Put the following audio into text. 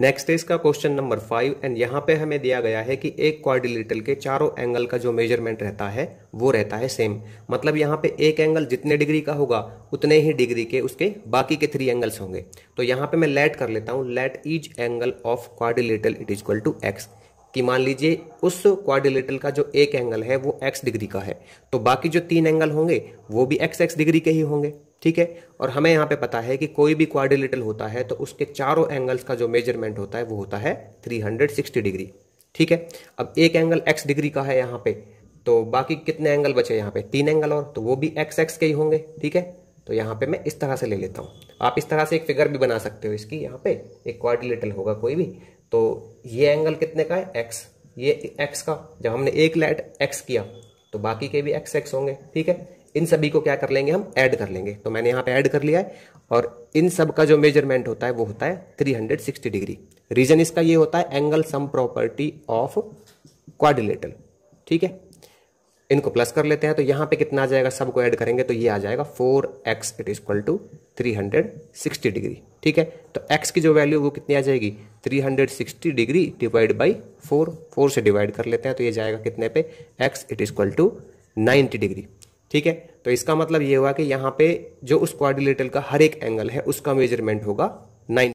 next है इसका question number five and यहाँ पे हमें दिया गया है कि एक क्वारिलिटल के चारों एंगल का जो मेजरमेंट रहता है वो रहता है सेम मतलब यहाँ पे एक एंगल जितने डिग्री का होगा उतने ही डिग्री के उसके बाकी के थ्री एंगल्स होंगे तो यहाँ पे मैं लेट कर लेता हूँ let is angle of quadrilateral it is equal to X कि मान लीजिए उस क्वारिलेटर का जो एक एंगल है वो एक्स डिग्री का है तो बाकी जो तीन एंगल होंगे वो भी एक्स एक्स डिग्री के ही होंगे ठीक है और हमें यहाँ पे पता है कि कोई भी क्वाड्रिलेटरल होता है तो उसके चारों एंगल्स का जो मेजरमेंट होता है वो होता है 360 डिग्री ठीक है अब एक एंगल एक्स डिग्री का है यहाँ पे तो बाकी कितने एंगल बचे यहाँ पे तीन एंगल और तो वो भी एक्स एक्स के ही होंगे ठीक है तो यहाँ पे मैं इस तरह से ले लेता हूँ आप इस तरह से एक फिगर भी बना सकते हो इसकी यहाँ पे एक क्वाड्रिलेटरल होगा कोई भी तो ये एंगल कितने का है एक्स ये एक्स का जब हमने एक लाइट एक्स किया तो बाकी के भी एक्स एक्स होंगे ठीक है इन सभी को क्या कर लेंगे हम ऐड कर लेंगे तो मैंने यहाँ पे ऐड कर लिया है और इन सब का जो मेजरमेंट होता है वो होता है 360 डिग्री रीजन इसका ये होता है angle sum property of quadrilateral ठीक है इनको प्लस कर लेते हैं तो यहाँ पे कितना आ जाएगा सबको ऐड करेंगे तो ये आ जाएगा four X it is equal to three hundred sixty degree ठीक है तो एक्स की जो वैल्यू वो कितनी आ जाएगी three hundred sixty degree divide by four four से डिवाइड कर लेते हैं तो ये जाएगा कितने पे X it is equal to ninety degree ठीक है तो इसका मतलब ये हुआ कि यहाँ पे जो उस क्वाड्रिलेटरल का हर एक एंगल है उसका मेजरमेंट होगा नाइन